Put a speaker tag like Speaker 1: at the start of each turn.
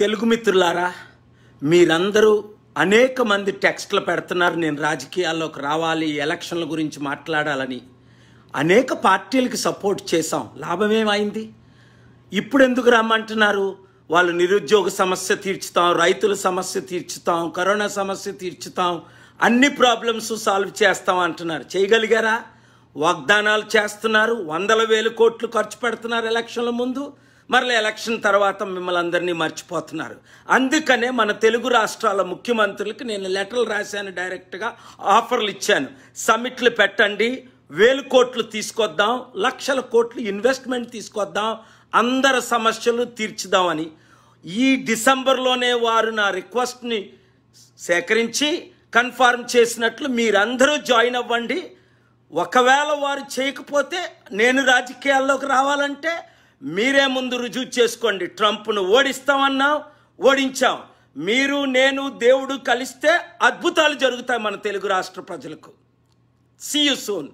Speaker 1: తెలుగు మిత్రులారా మీరందరూ అనేక మంది టెక్స్ట్లు పెడుతున్నారు నేను రాజకీయాల్లోకి రావాలి ఎలక్షన్ల గురించి మాట్లాడాలని అనేక పార్టీలకి సపోర్ట్ చేశాం లాభం ఏమైంది ఇప్పుడు ఎందుకు రమ్మంటున్నారు వాళ్ళు నిరుద్యోగ సమస్య తీర్చుతాం రైతుల సమస్య తీర్చుతాం కరోనా సమస్య తీర్చుతాం అన్ని ప్రాబ్లమ్స్ సాల్వ్ చేస్తాం అంటున్నారు చేయగలిగారా వాగ్దానాలు చేస్తున్నారు వందల వేల కోట్లు ఖర్చు పెడుతున్నారు ఎలక్షన్ల ముందు మరల ఎలక్షన్ తర్వాత మిమ్మల్ని అందరినీ మర్చిపోతున్నారు అందుకనే మన తెలుగు రాష్ట్రాల ముఖ్యమంత్రులకి నేను లెటర్లు రాశాను డైరెక్ట్గా ఆఫర్లు ఇచ్చాను సమ్మిట్లు పెట్టండి వేలు కోట్లు తీసుకొద్దాం లక్షల కోట్లు ఇన్వెస్ట్మెంట్ తీసుకొద్దాం అందరి సమస్యలు తీర్చుదామని ఈ డిసెంబర్లోనే వారు నా రిక్వెస్ట్ని సేకరించి కన్ఫార్మ్ చేసినట్లు మీరందరూ జాయిన్ అవ్వండి ఒకవేళ వారు చేయకపోతే నేను రాజకీయాల్లోకి రావాలంటే మీరే ముందు రుజువు చేసుకోండి ట్రంప్ను ఓడిస్తామన్నా ఓడించాం మీరు నేను దేవుడు కలిస్తే అద్భుతాలు జరుగుతాయి మన తెలుగు రాష్ట్ర ప్రజలకు సీ యూ సూన్